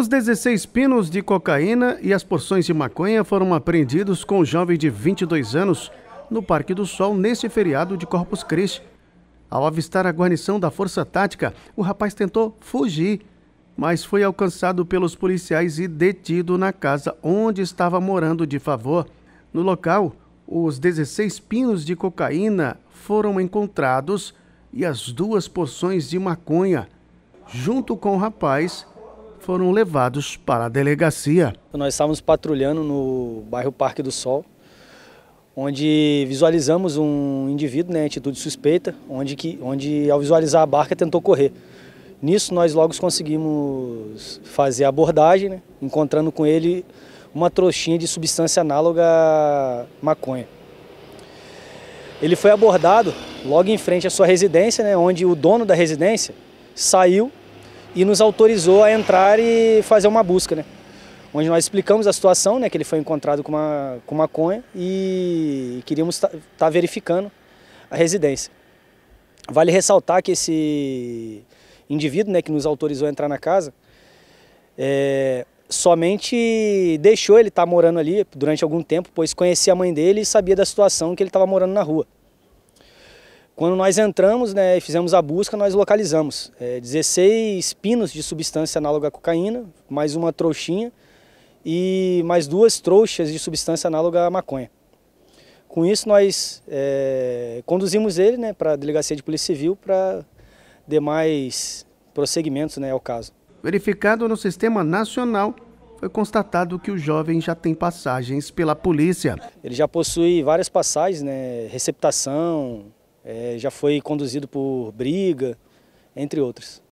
Os 16 pinos de cocaína e as porções de maconha foram apreendidos com o um jovem de 22 anos no Parque do Sol neste feriado de Corpus Christi. Ao avistar a guarnição da Força Tática, o rapaz tentou fugir, mas foi alcançado pelos policiais e detido na casa onde estava morando de favor. No local, os 16 pinos de cocaína foram encontrados e as duas porções de maconha. Junto com o rapaz, foram levados para a delegacia. Nós estávamos patrulhando no bairro Parque do Sol, onde visualizamos um indivíduo, né, em atitude suspeita, onde, que, onde ao visualizar a barca tentou correr. Nisso nós logo conseguimos fazer a abordagem, né, encontrando com ele uma trouxinha de substância análoga à maconha. Ele foi abordado logo em frente à sua residência, né, onde o dono da residência saiu e nos autorizou a entrar e fazer uma busca, né? Onde nós explicamos a situação, né, que ele foi encontrado com, uma, com conha e queríamos estar tá, tá verificando a residência. Vale ressaltar que esse indivíduo, né, que nos autorizou a entrar na casa, é, somente deixou ele estar tá morando ali durante algum tempo, pois conhecia a mãe dele e sabia da situação que ele estava morando na rua. Quando nós entramos né, e fizemos a busca, nós localizamos é, 16 pinos de substância análoga à cocaína, mais uma trouxinha e mais duas trouxas de substância análoga à maconha. Com isso, nós é, conduzimos ele né, para a Delegacia de Polícia Civil para demais prosseguimentos né, ao caso. Verificado no Sistema Nacional, foi constatado que o jovem já tem passagens pela polícia. Ele já possui várias passagens, né, receptação, é, já foi conduzido por briga, entre outros.